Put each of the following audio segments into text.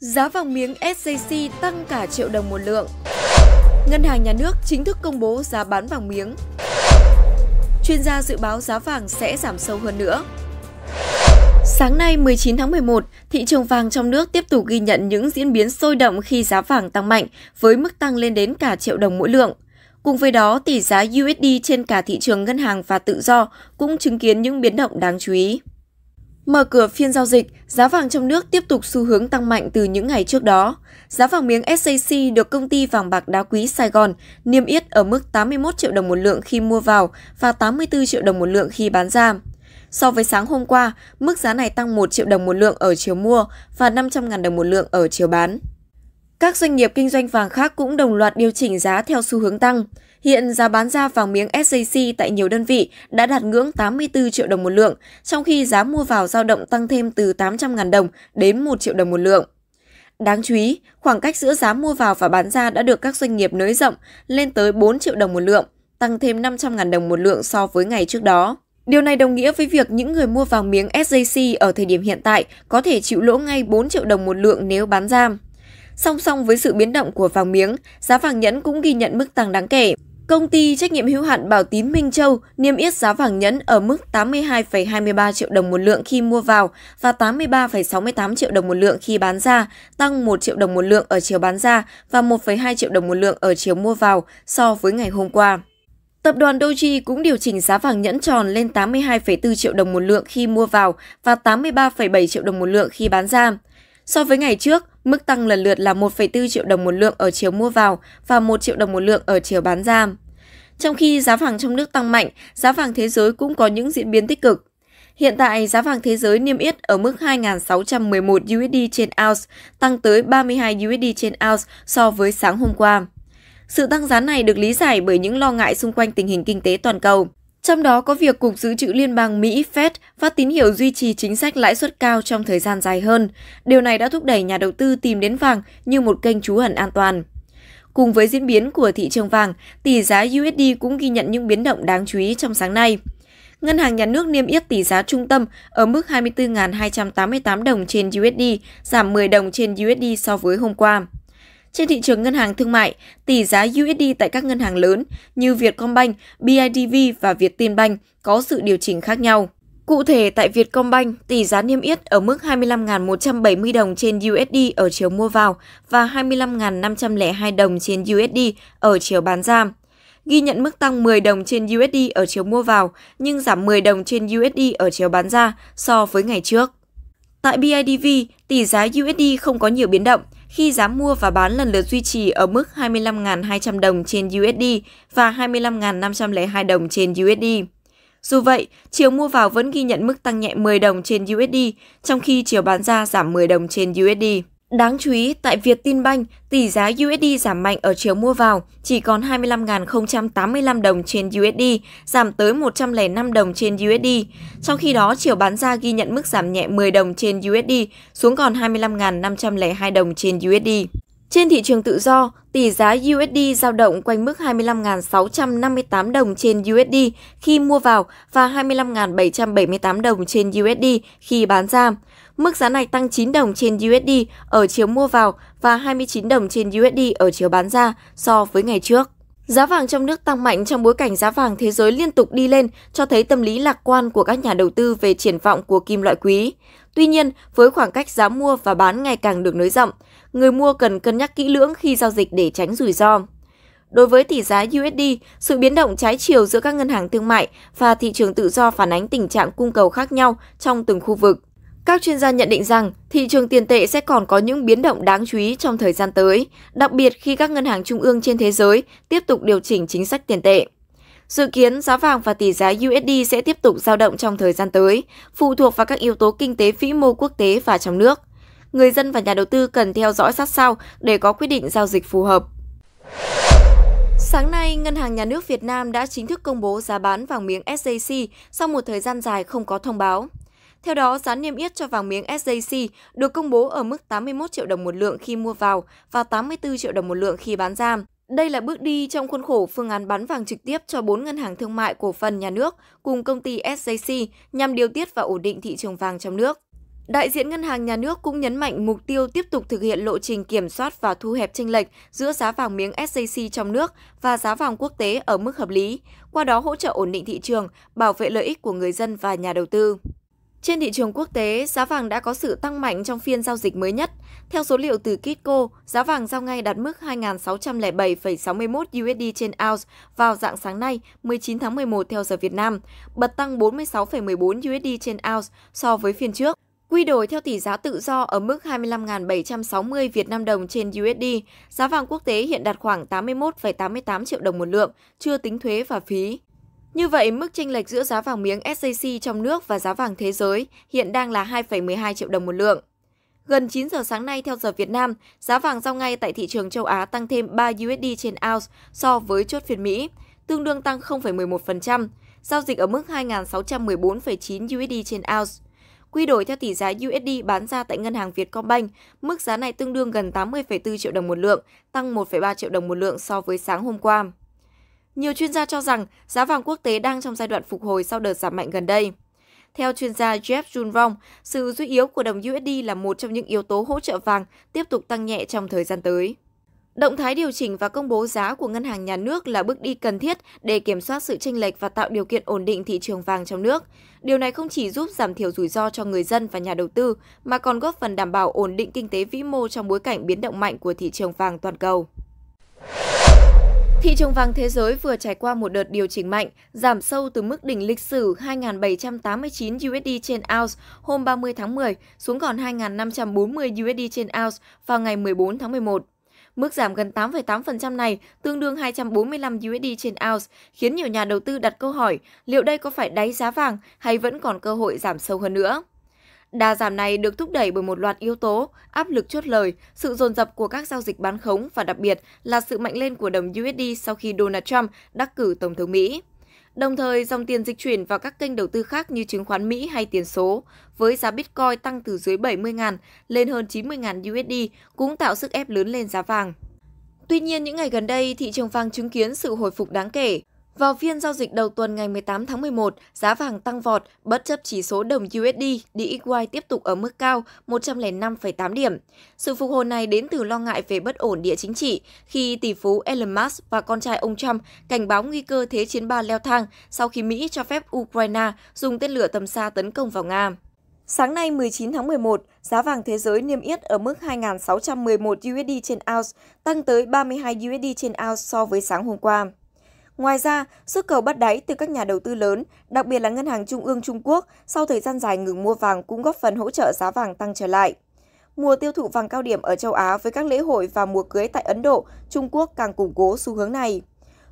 Giá vàng miếng SJC tăng cả triệu đồng một lượng. Ngân hàng nhà nước chính thức công bố giá bán vàng miếng. Chuyên gia dự báo giá vàng sẽ giảm sâu hơn nữa. Sáng nay 19 tháng 11, thị trường vàng trong nước tiếp tục ghi nhận những diễn biến sôi động khi giá vàng tăng mạnh với mức tăng lên đến cả triệu đồng mỗi lượng. Cùng với đó, tỷ giá USD trên cả thị trường ngân hàng và tự do cũng chứng kiến những biến động đáng chú ý. Mở cửa phiên giao dịch, giá vàng trong nước tiếp tục xu hướng tăng mạnh từ những ngày trước đó. Giá vàng miếng SJC được công ty vàng bạc đá quý Sài Gòn niêm yết ở mức 81 triệu đồng một lượng khi mua vào và 84 triệu đồng một lượng khi bán ra. So với sáng hôm qua, mức giá này tăng 1 triệu đồng một lượng ở chiều mua và 500.000 đồng một lượng ở chiều bán. Các doanh nghiệp kinh doanh vàng khác cũng đồng loạt điều chỉnh giá theo xu hướng tăng. Hiện giá bán ra vàng miếng SJC tại nhiều đơn vị đã đạt ngưỡng 84 triệu đồng một lượng, trong khi giá mua vào dao động tăng thêm từ 800.000 đồng đến 1 triệu đồng một lượng. Đáng chú ý, khoảng cách giữa giá mua vào và bán ra đã được các doanh nghiệp nới rộng lên tới 4 triệu đồng một lượng, tăng thêm 500.000 đồng một lượng so với ngày trước đó. Điều này đồng nghĩa với việc những người mua vàng miếng SJC ở thời điểm hiện tại có thể chịu lỗ ngay 4 triệu đồng một lượng nếu bán ra. Song song với sự biến động của vàng miếng, giá vàng nhẫn cũng ghi nhận mức tăng đáng kể. Công ty trách nhiệm hữu hạn Bảo Tín Minh Châu niêm yết giá vàng nhẫn ở mức 82,23 triệu đồng một lượng khi mua vào và 83,68 triệu đồng một lượng khi bán ra, tăng 1 triệu đồng một lượng ở chiều bán ra và 1,2 triệu đồng một lượng ở chiều mua vào so với ngày hôm qua. Tập đoàn Doji cũng điều chỉnh giá vàng nhẫn tròn lên 82,4 triệu đồng một lượng khi mua vào và 83,7 triệu đồng một lượng khi bán ra. So với ngày trước, Mức tăng lần lượt là 1,4 triệu đồng một lượng ở chiều mua vào và 1 triệu đồng một lượng ở chiều bán ra. Trong khi giá vàng trong nước tăng mạnh, giá vàng thế giới cũng có những diễn biến tích cực. Hiện tại, giá vàng thế giới niêm yết ở mức 2.611 USD trên ounce, tăng tới 32 USD trên ounce so với sáng hôm qua. Sự tăng giá này được lý giải bởi những lo ngại xung quanh tình hình kinh tế toàn cầu trong đó có việc Cục Dự trữ Liên bang Mỹ Fed phát tín hiệu duy trì chính sách lãi suất cao trong thời gian dài hơn. Điều này đã thúc đẩy nhà đầu tư tìm đến vàng như một kênh trú ẩn an toàn. Cùng với diễn biến của thị trường vàng, tỷ giá USD cũng ghi nhận những biến động đáng chú ý trong sáng nay. Ngân hàng nhà nước niêm yết tỷ giá trung tâm ở mức 24.288 đồng trên USD, giảm 10 đồng trên USD so với hôm qua. Trên thị trường ngân hàng thương mại, tỷ giá USD tại các ngân hàng lớn như Vietcombank, BIDV và Viettinbank có sự điều chỉnh khác nhau. Cụ thể, tại Vietcombank, tỷ giá niêm yết ở mức 25.170 đồng trên USD ở chiều mua vào và 25.502 đồng trên USD ở chiều bán ra. Ghi nhận mức tăng 10 đồng trên USD ở chiều mua vào nhưng giảm 10 đồng trên USD ở chiều bán ra so với ngày trước. Tại BIDV, tỷ giá USD không có nhiều biến động, khi giá mua và bán lần lượt duy trì ở mức 25.200 đồng trên USD và 25.502 đồng trên USD. Dù vậy, chiều mua vào vẫn ghi nhận mức tăng nhẹ 10 đồng trên USD, trong khi chiều bán ra giảm 10 đồng trên USD. Đáng chú ý, tại Việt tin banh tỷ giá USD giảm mạnh ở chiều mua vào, chỉ còn 25.085 đồng trên USD, giảm tới 105 đồng trên USD. Trong khi đó, chiều bán ra ghi nhận mức giảm nhẹ 10 đồng trên USD, xuống còn 25.502 đồng trên USD. Trên thị trường tự do, tỷ giá USD giao động quanh mức 25.658 đồng trên USD khi mua vào và 25.778 đồng trên USD khi bán ra. Mức giá này tăng 9 đồng trên USD ở chiều mua vào và 29 đồng trên USD ở chiều bán ra so với ngày trước. Giá vàng trong nước tăng mạnh trong bối cảnh giá vàng thế giới liên tục đi lên, cho thấy tâm lý lạc quan của các nhà đầu tư về triển vọng của kim loại quý. Tuy nhiên, với khoảng cách giá mua và bán ngày càng được nới rộng, người mua cần cân nhắc kỹ lưỡng khi giao dịch để tránh rủi ro. Đối với tỷ giá USD, sự biến động trái chiều giữa các ngân hàng thương mại và thị trường tự do phản ánh tình trạng cung cầu khác nhau trong từng khu vực. Các chuyên gia nhận định rằng thị trường tiền tệ sẽ còn có những biến động đáng chú ý trong thời gian tới, đặc biệt khi các ngân hàng trung ương trên thế giới tiếp tục điều chỉnh chính sách tiền tệ. Dự kiến giá vàng và tỷ giá USD sẽ tiếp tục dao động trong thời gian tới, phụ thuộc vào các yếu tố kinh tế vĩ mô quốc tế và trong nước người dân và nhà đầu tư cần theo dõi sát sao để có quyết định giao dịch phù hợp. Sáng nay, Ngân hàng Nhà nước Việt Nam đã chính thức công bố giá bán vàng miếng SJC sau một thời gian dài không có thông báo. Theo đó, giá niêm yết cho vàng miếng SJC được công bố ở mức 81 triệu đồng một lượng khi mua vào và 84 triệu đồng một lượng khi bán ra. Đây là bước đi trong khuôn khổ phương án bán vàng trực tiếp cho 4 ngân hàng thương mại cổ phần nhà nước cùng công ty SJC nhằm điều tiết và ổn định thị trường vàng trong nước. Đại diện Ngân hàng Nhà nước cũng nhấn mạnh mục tiêu tiếp tục thực hiện lộ trình kiểm soát và thu hẹp chênh lệch giữa giá vàng miếng SJC trong nước và giá vàng quốc tế ở mức hợp lý, qua đó hỗ trợ ổn định thị trường, bảo vệ lợi ích của người dân và nhà đầu tư. Trên thị trường quốc tế, giá vàng đã có sự tăng mạnh trong phiên giao dịch mới nhất. Theo số liệu từ Kitco, giá vàng giao ngay đạt mức 2.607,61 USD trên ounce vào dạng sáng nay 19 tháng 11 theo giờ Việt Nam, bật tăng 46,14 USD trên ounce so với phiên trước. Quy đổi theo tỷ giá tự do ở mức 25.760 Việt Nam đồng trên USD, giá vàng quốc tế hiện đạt khoảng 81,88 triệu đồng một lượng, chưa tính thuế và phí. Như vậy, mức chênh lệch giữa giá vàng miếng SJC trong nước và giá vàng thế giới hiện đang là 2,12 triệu đồng một lượng. Gần 9 giờ sáng nay theo giờ Việt Nam, giá vàng giao ngay tại thị trường châu Á tăng thêm 3 USD trên ounce so với chốt phiên Mỹ, tương đương tăng 0,11%, giao dịch ở mức 2.614,9 USD trên ounce quy đổi theo tỷ giá USD bán ra tại ngân hàng Vietcombank. Mức giá này tương đương gần 80,4 triệu đồng một lượng, tăng 1,3 triệu đồng một lượng so với sáng hôm qua. Nhiều chuyên gia cho rằng giá vàng quốc tế đang trong giai đoạn phục hồi sau đợt giảm mạnh gần đây. Theo chuyên gia Jeff Junvong sự suy yếu của đồng USD là một trong những yếu tố hỗ trợ vàng tiếp tục tăng nhẹ trong thời gian tới. Động thái điều chỉnh và công bố giá của Ngân hàng Nhà nước là bước đi cần thiết để kiểm soát sự chênh lệch và tạo điều kiện ổn định thị trường vàng trong nước. Điều này không chỉ giúp giảm thiểu rủi ro cho người dân và nhà đầu tư, mà còn góp phần đảm bảo ổn định kinh tế vĩ mô trong bối cảnh biến động mạnh của thị trường vàng toàn cầu. Thị trường vàng thế giới vừa trải qua một đợt điều chỉnh mạnh, giảm sâu từ mức đỉnh lịch sử 2.789 USD trên ounce hôm 30 tháng 10 xuống còn 2.540 USD trên ounce vào ngày 14 tháng 11. Mức giảm gần 8,8% này tương đương 245 USD trên ounce, khiến nhiều nhà đầu tư đặt câu hỏi liệu đây có phải đáy giá vàng hay vẫn còn cơ hội giảm sâu hơn nữa. Đà giảm này được thúc đẩy bởi một loạt yếu tố, áp lực chốt lời, sự dồn dập của các giao dịch bán khống và đặc biệt là sự mạnh lên của đồng USD sau khi Donald Trump đắc cử Tổng thống Mỹ. Đồng thời, dòng tiền dịch chuyển vào các kênh đầu tư khác như chứng khoán Mỹ hay tiền số, với giá Bitcoin tăng từ dưới 70.000 lên hơn 90.000 USD cũng tạo sức ép lớn lên giá vàng. Tuy nhiên, những ngày gần đây, thị trường vàng chứng kiến sự hồi phục đáng kể. Vào phiên giao dịch đầu tuần ngày 18 tháng 11, giá vàng tăng vọt bất chấp chỉ số đồng USD DXY tiếp tục ở mức cao 105,8 điểm. Sự phục hồi này đến từ lo ngại về bất ổn địa chính trị khi tỷ phú Elon Musk và con trai ông Trump cảnh báo nguy cơ thế chiến ba leo thang sau khi Mỹ cho phép Ukraine dùng tên lửa tầm xa tấn công vào Nga. Sáng nay 19 tháng 11, giá vàng thế giới niêm yết ở mức 2.611 USD trên ounce, tăng tới 32 USD trên ounce so với sáng hôm qua. Ngoài ra, sức cầu bắt đáy từ các nhà đầu tư lớn, đặc biệt là Ngân hàng Trung ương Trung Quốc sau thời gian dài ngừng mua vàng cũng góp phần hỗ trợ giá vàng tăng trở lại. Mùa tiêu thụ vàng cao điểm ở châu Á với các lễ hội và mùa cưới tại Ấn Độ, Trung Quốc càng củng cố xu hướng này.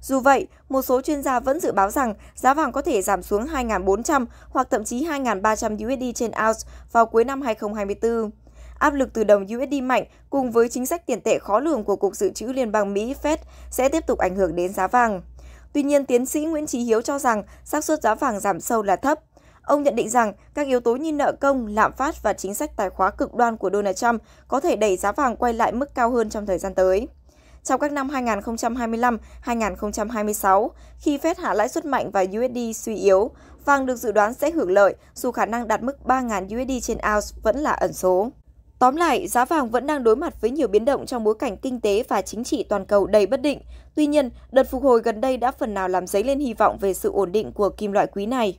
Dù vậy, một số chuyên gia vẫn dự báo rằng giá vàng có thể giảm xuống 2.400 hoặc thậm chí 2.300 USD trên ounce vào cuối năm 2024. Áp lực từ đồng USD mạnh cùng với chính sách tiền tệ khó lường của Cục Dự trữ Liên bang Mỹ Fed sẽ tiếp tục ảnh hưởng đến giá vàng. Tuy nhiên, tiến sĩ Nguyễn Trí Hiếu cho rằng xác suất giá vàng giảm sâu là thấp. Ông nhận định rằng các yếu tố như nợ công, lạm phát và chính sách tài khóa cực đoan của Donald Trump có thể đẩy giá vàng quay lại mức cao hơn trong thời gian tới. Trong các năm 2025-2026, khi Fed hạ lãi suất mạnh và USD suy yếu, vàng được dự đoán sẽ hưởng lợi dù khả năng đạt mức 3.000 USD trên ounce vẫn là ẩn số. Tóm lại, giá vàng vẫn đang đối mặt với nhiều biến động trong bối cảnh kinh tế và chính trị toàn cầu đầy bất định. Tuy nhiên, đợt phục hồi gần đây đã phần nào làm dấy lên hy vọng về sự ổn định của kim loại quý này.